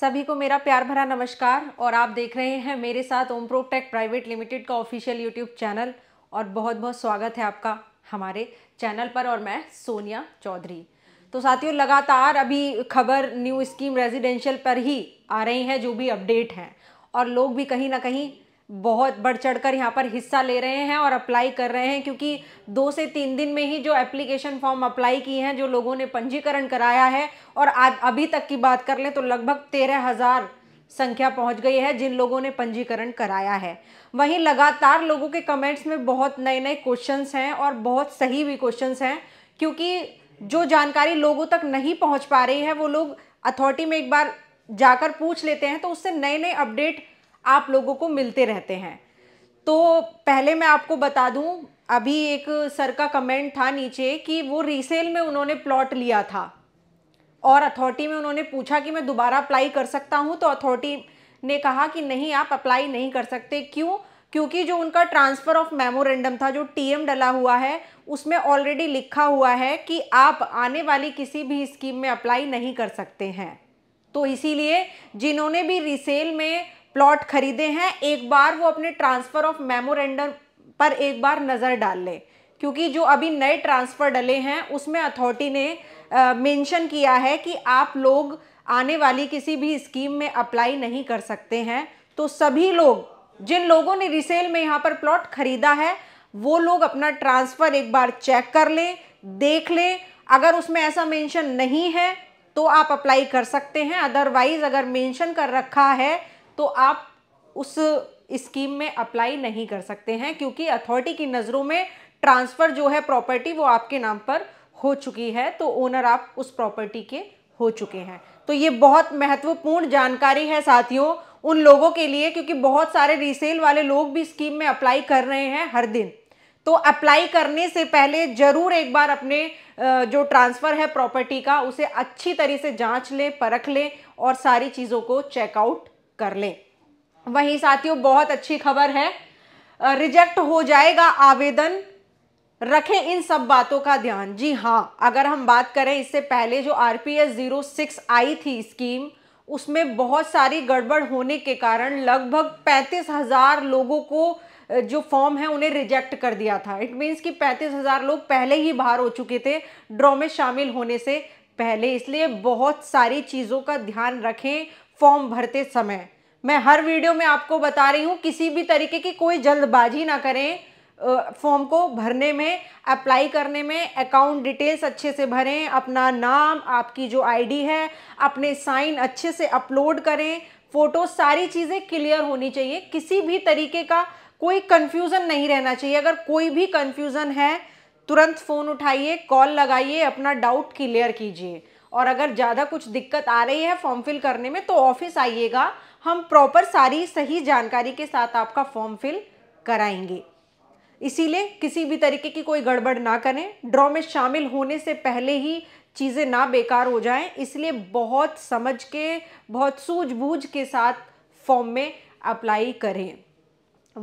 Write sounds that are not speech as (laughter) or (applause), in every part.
सभी को मेरा प्यार भरा नमस्कार और आप देख रहे हैं मेरे साथ Om Pro Tech Private Limited का ऑफिशियल यूट्यूब चैनल और बहुत बहुत स्वागत है आपका हमारे चैनल पर और मैं सोनिया चौधरी तो साथियों लगातार अभी खबर न्यू स्कीम रेजिडेंशियल पर ही आ रही हैं जो भी अपडेट हैं और लोग भी कहीं ना कहीं बहुत बढ़ चढ़ कर यहाँ पर हिस्सा ले रहे हैं और अप्लाई कर रहे हैं क्योंकि दो से तीन दिन में ही जो एप्लीकेशन फॉर्म अप्लाई की हैं जो लोगों ने पंजीकरण कराया है और आज अभी तक की बात कर लें तो लगभग तेरह हज़ार संख्या पहुंच गई है जिन लोगों ने पंजीकरण कराया है वहीं लगातार लोगों के कमेंट्स में बहुत नए नए क्वेश्चंस हैं और बहुत सही भी क्वेश्चंस हैं क्योंकि जो जानकारी लोगों तक नहीं पहुँच पा रही है वो लोग अथॉरिटी में एक बार जाकर पूछ लेते हैं तो उससे नए नए अपडेट आप लोगों को मिलते रहते हैं तो पहले मैं आपको बता दूं अभी एक सर का कमेंट था नीचे कि वो रीसेल में उन्होंने प्लॉट लिया था और अथॉरिटी में उन्होंने पूछा कि मैं दोबारा अप्लाई कर सकता हूं तो अथॉरिटी ने कहा कि नहीं आप अप्लाई नहीं कर सकते क्यों क्योंकि जो उनका ट्रांसफ़र ऑफ मेमोरेंडम था जो टीएम डला हुआ है उसमें ऑलरेडी लिखा हुआ है कि आप आने वाली किसी भी स्कीम में अप्लाई नहीं कर सकते हैं तो इसीलिए जिन्होंने भी रिसेल में प्लॉट खरीदे हैं एक बार वो अपने ट्रांसफ़र ऑफ मेमोरेंडम पर एक बार नज़र डाल ले क्योंकि जो अभी नए ट्रांसफ़र डले हैं उसमें अथॉरिटी ने मेंशन किया है कि आप लोग आने वाली किसी भी स्कीम में अप्लाई नहीं कर सकते हैं तो सभी लोग जिन लोगों ने रिसेल में यहाँ पर प्लॉट खरीदा है वो लोग अपना ट्रांसफ़र एक बार चेक कर लें देख लें अगर उसमें ऐसा मेंशन नहीं है तो आप अप्लाई कर सकते हैं अदरवाइज़ अगर मेंशन कर रखा है तो आप उस स्कीम में अप्लाई नहीं कर सकते हैं क्योंकि अथॉरिटी की नज़रों में ट्रांसफ़र जो है प्रॉपर्टी वो आपके नाम पर हो चुकी है तो ओनर आप उस प्रॉपर्टी के हो चुके हैं तो ये बहुत महत्वपूर्ण जानकारी है साथियों उन लोगों के लिए क्योंकि बहुत सारे रीसेल वाले लोग भी स्कीम में अप्लाई कर रहे हैं हर दिन तो अप्लाई करने से पहले ज़रूर एक बार अपने जो ट्रांसफ़र है प्रॉपर्टी का उसे अच्छी तरह से जांच लें परख लें और सारी चीज़ों को चेकआउट कर लें वहीं साथियों बहुत अच्छी खबर है रिजेक्ट हो जाएगा आवेदन रखें इन सब बातों का ध्यान जी हाँ अगर हम बात करें इससे पहले जो R P S zero six आई थी स्कीम उसमें बहुत सारी गड़बड़ होने के कारण लगभग पैंतीस हजार लोगों को जो फॉर्म है उन्हें रिजेक्ट कर दिया था इट मीन्स कि पैंतीस हजार लोग पहले ही बाहर हो चुके थे ड्रॉ में शामिल होने से पहले इसलिए बहुत सारी चीज़ों का ध्यान रखें फॉर्म भरते समय मैं हर वीडियो में आपको बता रही हूँ किसी भी तरीके की कोई जल्दबाजी ना करें फॉर्म को भरने में अप्लाई करने में अकाउंट डिटेल्स अच्छे से भरें अपना नाम आपकी जो आईडी है अपने साइन अच्छे से अपलोड करें फ़ोटो सारी चीज़ें क्लियर होनी चाहिए किसी भी तरीके का कोई कन्फ्यूज़न नहीं रहना चाहिए अगर कोई भी कन्फ्यूज़न है तुरंत फ़ोन उठाइए कॉल लगाइए अपना डाउट क्लियर कीजिए और अगर ज़्यादा कुछ दिक्कत आ रही है फॉर्म फिल करने में तो ऑफिस आइएगा हम प्रॉपर सारी सही जानकारी के साथ आपका फॉर्म फिल कराएंगे इसीलिए किसी भी तरीके की कोई गड़बड़ ना करें ड्रॉ में शामिल होने से पहले ही चीज़ें ना बेकार हो जाएं इसलिए बहुत समझ के बहुत सूझबूझ के साथ फॉर्म में अप्लाई करें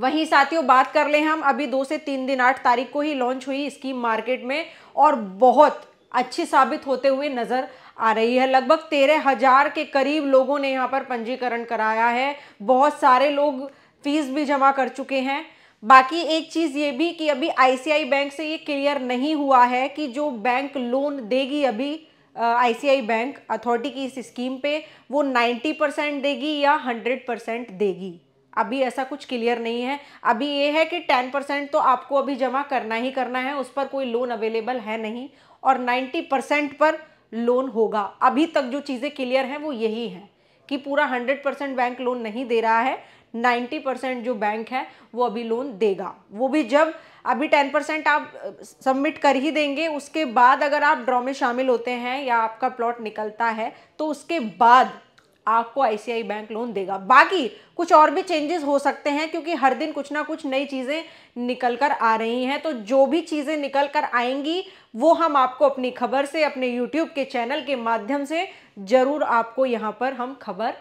वहीं साथियों बात कर लें हम अभी दो से तीन दिन आठ तारीख को ही लॉन्च हुई स्कीम मार्केट में और बहुत अच्छी साबित होते हुए नज़र आ रही है लगभग तेरह हज़ार के करीब लोगों ने यहाँ पर पंजीकरण कराया है बहुत सारे लोग फीस भी जमा कर चुके हैं बाकी एक चीज़ ये भी कि अभी आईसीआई बैंक से ये क्लियर नहीं हुआ है कि जो बैंक लोन देगी अभी आईसीआई बैंक अथॉरिटी की इस स्कीम पे वो 90 परसेंट देगी या 100 परसेंट देगी अभी ऐसा कुछ क्लियर नहीं है अभी ये है कि 10 परसेंट तो आपको अभी जमा करना ही करना है उस पर कोई लोन अवेलेबल है नहीं और 90 परसेंट पर लोन होगा अभी तक जो चीज़ें क्लियर हैं वो यही हैं कि पूरा 100 परसेंट बैंक लोन नहीं दे रहा है 90 परसेंट जो बैंक है वो अभी लोन देगा वो भी जब अभी 10 परसेंट आप सबमिट कर ही देंगे उसके बाद अगर आप ड्रॉ में शामिल होते हैं या आपका प्लॉट निकलता है तो उसके बाद आपको आईसीआई बैंक लोन देगा बाकी कुछ और भी चेंजेस हो सकते हैं क्योंकि हर दिन कुछ ना कुछ नई चीज़ें निकल कर आ रही हैं तो जो भी चीज़ें निकल कर आएंगी वो हम आपको अपनी खबर से अपने यूट्यूब के चैनल के माध्यम से ज़रूर आपको यहाँ पर हम खबर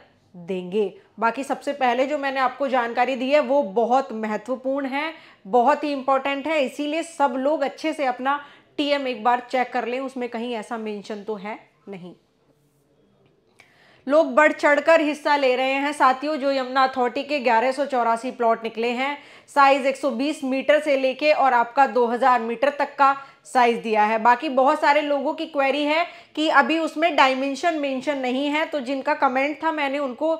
देंगे बाकी सबसे पहले जो मैंने आपको जानकारी दी है वो बहुत महत्वपूर्ण है बहुत ही इंपॉर्टेंट है इसीलिए सब लोग अच्छे से अपना टीएम एक बार चेक कर लें उसमें कहीं ऐसा मेंशन तो है नहीं लोग बढ़ चढ़कर हिस्सा ले रहे हैं साथियों जो यमुना अथॉरिटी के ग्यारह प्लॉट निकले हैं साइज 120 मीटर से लेके और आपका 2000 मीटर तक का साइज दिया है बाकी बहुत सारे लोगों की क्वेरी है कि अभी उसमें डायमेंशन मेंशन नहीं है तो जिनका कमेंट था मैंने उनको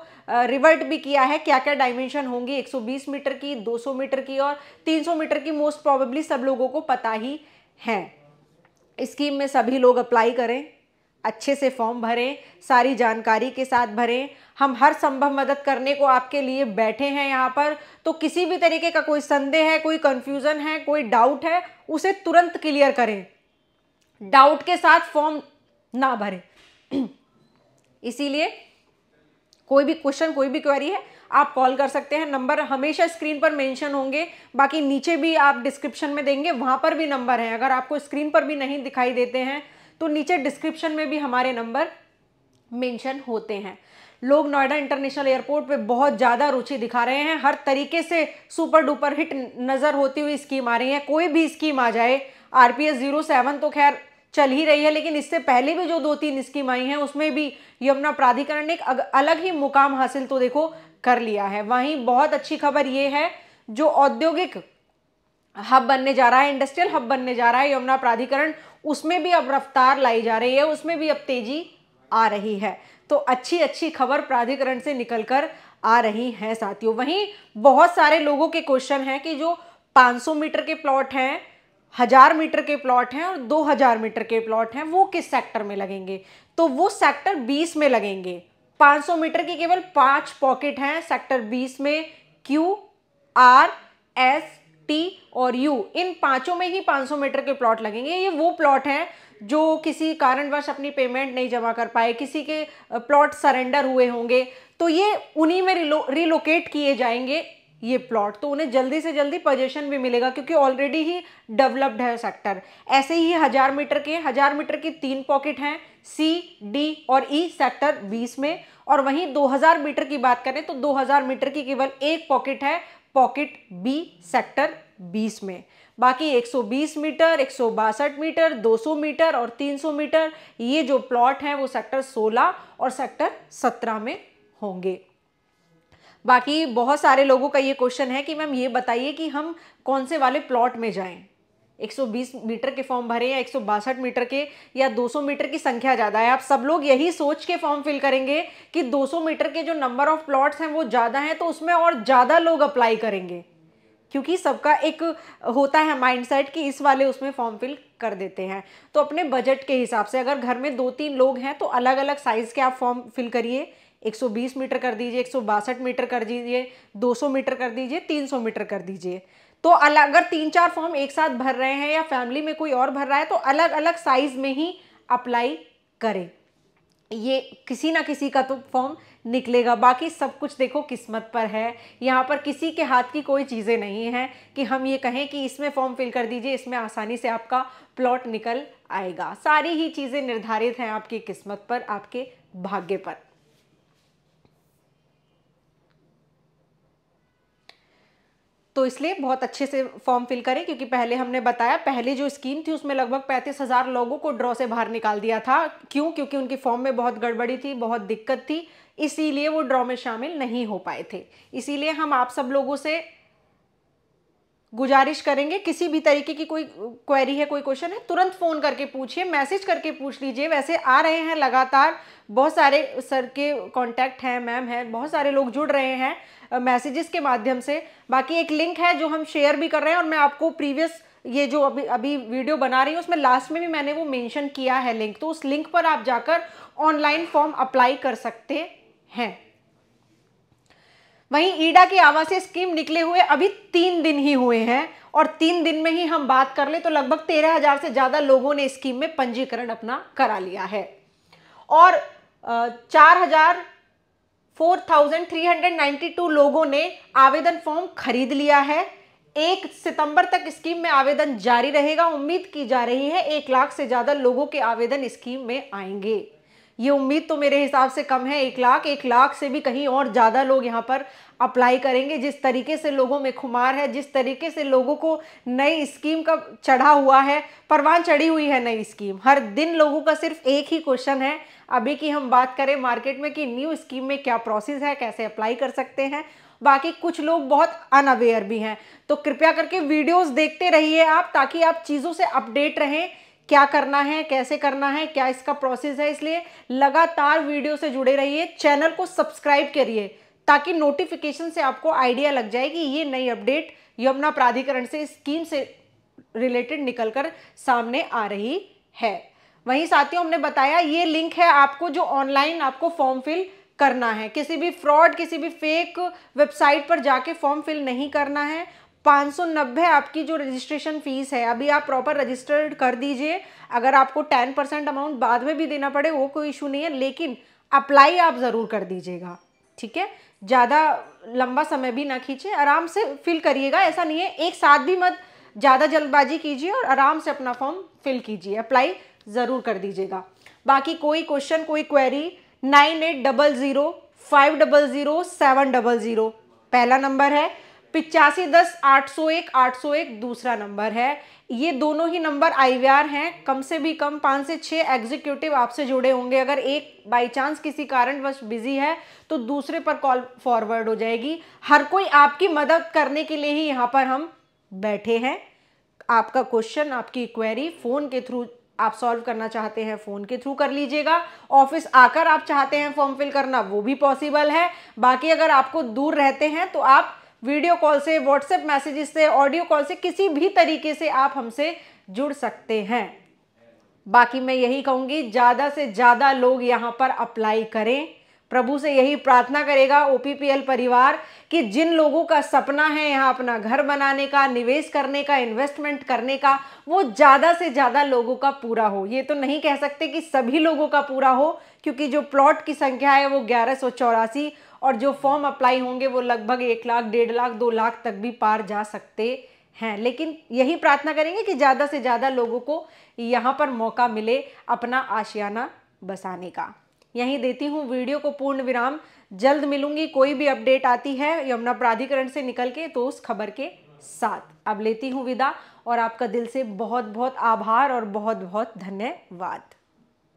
रिवर्ट भी किया है क्या क्या डायमेंशन होंगी 120 मीटर की 200 मीटर की और 300 मीटर की मोस्ट प्रॉबेबली सब लोगों को पता ही है स्कीम में सभी लोग अप्लाई करें अच्छे से फॉर्म भरें सारी जानकारी के साथ भरें हम हर संभव मदद करने को आपके लिए बैठे हैं यहाँ पर तो किसी भी तरीके का कोई संदेह है कोई कंफ्यूजन है कोई डाउट है उसे तुरंत क्लियर करें डाउट के साथ फॉर्म ना भरें (clears throat) इसीलिए कोई भी क्वेश्चन कोई भी क्वेरी है आप कॉल कर सकते हैं नंबर हमेशा स्क्रीन पर मेंशन होंगे बाकी नीचे भी आप डिस्क्रिप्शन में देंगे वहाँ पर भी नंबर है अगर आपको स्क्रीन पर भी नहीं दिखाई देते हैं तो नीचे डिस्क्रिप्शन में भी हमारे नंबर मेंशन होते हैं लोग नोएडा इंटरनेशनल एयरपोर्ट पे बहुत ज़्यादा रुचि दिखा रहे हैं हर तरीके से सुपर डुपर हिट नज़र होती हुई स्कीम आ रही है कोई भी स्कीम आ जाए आर पी जीरो सेवन तो खैर चल ही रही है लेकिन इससे पहले भी जो दो तीन स्कीम आई हैं उसमें भी यमुना प्राधिकरण ने एक अलग ही मुकाम हासिल तो देखो कर लिया है वहीं बहुत अच्छी खबर ये है जो औद्योगिक हब बनने जा रहा है इंडस्ट्रियल हब बनने जा रहा है यमुना प्राधिकरण उसमें भी अब रफ्तार लाई जा रही है उसमें भी अब तेजी आ रही है तो अच्छी अच्छी खबर प्राधिकरण से निकलकर आ रही है साथियों वहीं बहुत सारे लोगों के क्वेश्चन हैं कि जो 500 मीटर के प्लॉट हैं हजार मीटर के प्लॉट हैं और 2000 मीटर के प्लॉट हैं वो किस सेक्टर में लगेंगे तो वो सेक्टर 20 में लगेंगे 500 मीटर की केवल पांच पॉकेट हैं सेक्टर 20 में क्यू आर एस टी और यू इन पांचों में ही 500 मीटर के प्लॉट लगेंगे ये वो प्लॉट हैं जो किसी कारणवश अपनी पेमेंट नहीं जमा कर पाए किसी के प्लॉट सरेंडर हुए होंगे तो ये उन्हीं में रिलो रिलोकेट किए जाएंगे ये प्लॉट तो उन्हें जल्दी से जल्दी पोजेशन भी मिलेगा क्योंकि ऑलरेडी ही डेवलप्ड है सेक्टर ऐसे ही हज़ार मीटर के हज़ार मीटर की तीन पॉकेट हैं सी डी और ई e, सेक्टर 20 में और वहीं 2000 मीटर की बात करें तो 2000 मीटर की केवल एक पॉकेट है पॉकेट बी सेक्टर 20 में बाकी 120 मीटर एक मीटर 200 मीटर और 300 मीटर ये जो प्लॉट हैं वो सेक्टर 16 और सेक्टर 17 में होंगे बाकी बहुत सारे लोगों का ये क्वेश्चन है कि मैम ये बताइए कि हम कौन से वाले प्लॉट में जाएं 120 मीटर के फॉर्म भरे या एक मीटर के या 200 मीटर की संख्या ज़्यादा है आप सब लोग यही सोच के फॉर्म फिल करेंगे कि 200 मीटर के जो नंबर ऑफ प्लॉट्स हैं वो ज़्यादा हैं तो उसमें और ज़्यादा लोग अप्लाई करेंगे क्योंकि सबका एक होता है माइंडसेट कि इस वाले उसमें फॉर्म फिल कर देते हैं तो अपने बजट के हिसाब से अगर घर में दो तीन लोग हैं तो अलग अलग साइज़ के आप फॉर्म फिल करिए 120 मीटर कर दीजिए एक मीटर कर दीजिए 200 मीटर कर दीजिए 300 मीटर कर दीजिए तो अलग अगर तीन चार फॉर्म एक साथ भर रहे हैं या फैमिली में कोई और भर रहा है तो अलग अलग साइज में ही अप्लाई करें ये किसी ना किसी का तो फॉर्म निकलेगा बाकी सब कुछ देखो किस्मत पर है यहाँ पर किसी के हाथ की कोई चीज़ें नहीं हैं कि हम ये कहें कि इसमें फॉर्म फिल कर दीजिए इसमें आसानी से आपका प्लॉट निकल आएगा सारी ही चीज़ें निर्धारित हैं आपकी किस्मत पर आपके भाग्य पर तो इसलिए बहुत अच्छे से फॉर्म फिल करें क्योंकि पहले हमने बताया पहले जो स्कीम थी उसमें लगभग पैंतीस हज़ार लोगों को ड्रॉ से बाहर निकाल दिया था क्यों क्योंकि उनकी फॉर्म में बहुत गड़बड़ी थी बहुत दिक्कत थी इसीलिए वो ड्रॉ में शामिल नहीं हो पाए थे इसीलिए हम आप सब लोगों से गुजारिश करेंगे किसी भी तरीके की कोई क्वेरी है कोई क्वेश्चन है तुरंत फ़ोन करके पूछिए मैसेज करके पूछ लीजिए वैसे आ रहे हैं लगातार बहुत सारे सर के कांटेक्ट हैं मैम हैं बहुत सारे लोग जुड़ रहे हैं मैसेजेस के माध्यम से बाकी एक लिंक है जो हम शेयर भी कर रहे हैं और मैं आपको प्रीवियस ये जो अभी अभी वीडियो बना रही हूँ उसमें लास्ट में भी मैंने वो मैंशन किया है लिंक तो उस लिंक पर आप जाकर ऑनलाइन फॉर्म अप्लाई कर सकते हैं वहीं ईडा की आवासीय स्कीम निकले हुए अभी तीन दिन ही हुए हैं और तीन दिन में ही हम बात कर ले तो लगभग तेरह हजार से ज़्यादा लोगों ने स्कीम में पंजीकरण अपना करा लिया है और चार हजार four thousand three hundred ninety two लोगों ने आवेदन फॉर्म खरीद लिया है एक सितंबर तक स्कीम में आवेदन जारी रहेगा उम्मीद की जा रही है एक लाख से ज़्यादा लोगों के आवेदन स्कीम में आएंगे ये उम्मीद तो मेरे हिसाब से कम है एक लाख एक लाख से भी कहीं और ज़्यादा लोग यहाँ पर अप्लाई करेंगे जिस तरीके से लोगों में खुमार है जिस तरीके से लोगों को नई स्कीम का चढ़ा हुआ है परवान चढ़ी हुई है नई स्कीम हर दिन लोगों का सिर्फ एक ही क्वेश्चन है अभी की हम बात करें मार्केट में कि न्यू स्कीम में क्या प्रोसेस है कैसे अप्लाई कर सकते हैं बाकी कुछ लोग बहुत अनअवेयर भी हैं तो कृपया करके वीडियोज़ देखते रहिए आप ताकि आप चीज़ों से अपडेट रहें क्या करना है कैसे करना है क्या इसका प्रोसेस है इसलिए लगातार वीडियो से जुड़े रहिए चैनल को सब्सक्राइब करिए ताकि नोटिफिकेशन से आपको आइडिया लग जाए कि ये नई अपडेट यमुना प्राधिकरण से स्कीम से रिलेटेड निकलकर सामने आ रही है वहीं साथियों हमने बताया ये लिंक है आपको जो ऑनलाइन आपको फॉर्म फिल करना है किसी भी फ्रॉड किसी भी फेक वेबसाइट पर जाके फॉर्म फिल नहीं करना है 590 आपकी जो रजिस्ट्रेशन फ़ीस है अभी आप प्रॉपर रजिस्टर्ड कर दीजिए अगर आपको 10 परसेंट अमाउंट बाद में भी देना पड़े वो कोई इशू नहीं है लेकिन अप्लाई आप ज़रूर कर दीजिएगा ठीक है ज़्यादा लंबा समय भी ना खींचे आराम से फिल करिएगा ऐसा नहीं है एक साथ भी मत ज़्यादा जल्दबाजी कीजिए और आराम से अपना फॉर्म फिल कीजिए अप्लाई ज़रूर कर दीजिएगा बाकी कोई क्वेश्चन कोई query nine eight double zero five double zero seven double zero पहला नंबर है पिचासी दस आठ सौ एक आठ सौ एक दूसरा नंबर है ये दोनों ही नंबर आईवीआर हैं कम से भी कम पाँच से छः एग्जीक्यूटिव आपसे जुड़े होंगे अगर एक बाय चांस किसी कारण बस बिजी है तो दूसरे पर कॉल फॉरवर्ड हो जाएगी हर कोई आपकी मदद करने के लिए ही यहाँ पर हम बैठे हैं आपका क्वेश्चन आपकी क्वेरी फ़ोन के थ्रू आप सॉल्व करना चाहते हैं फ़ोन के थ्रू कर लीजिएगा ऑफिस आकर आप चाहते हैं फॉर्म फिल करना वो भी पॉसिबल है बाकी अगर आपको दूर रहते हैं तो आप वीडियो कॉल से व्हाट्सएप मैसेजेस से ऑडियो कॉल से किसी भी तरीके से आप हमसे जुड़ सकते हैं बाकी मैं यही कहूँगी ज़्यादा से ज़्यादा लोग यहाँ पर अप्लाई करें प्रभु से यही प्रार्थना करेगा ओपीपीएल परिवार कि जिन लोगों का सपना है यहाँ अपना घर बनाने का निवेश करने का इन्वेस्टमेंट करने का वो ज़्यादा से ज़्यादा लोगों का पूरा हो ये तो नहीं कह सकते कि सभी लोगों का पूरा हो क्योंकि जो प्लॉट की संख्या है वो ग्यारह और जो फॉर्म अप्लाई होंगे वो लगभग एक लाख डेढ़ लाख दो लाख तक भी पार जा सकते हैं लेकिन यही प्रार्थना करेंगे कि ज़्यादा से ज़्यादा लोगों को यहाँ पर मौका मिले अपना आशियाना बसाने का यहीं देती हूँ वीडियो को पूर्ण विराम जल्द मिलूंगी कोई भी अपडेट आती है यमुना प्राधिकरण से निकल के तो उस खबर के साथ अब लेती हूँ विदा और आपका दिल से बहुत बहुत आभार और बहुत बहुत धन्यवाद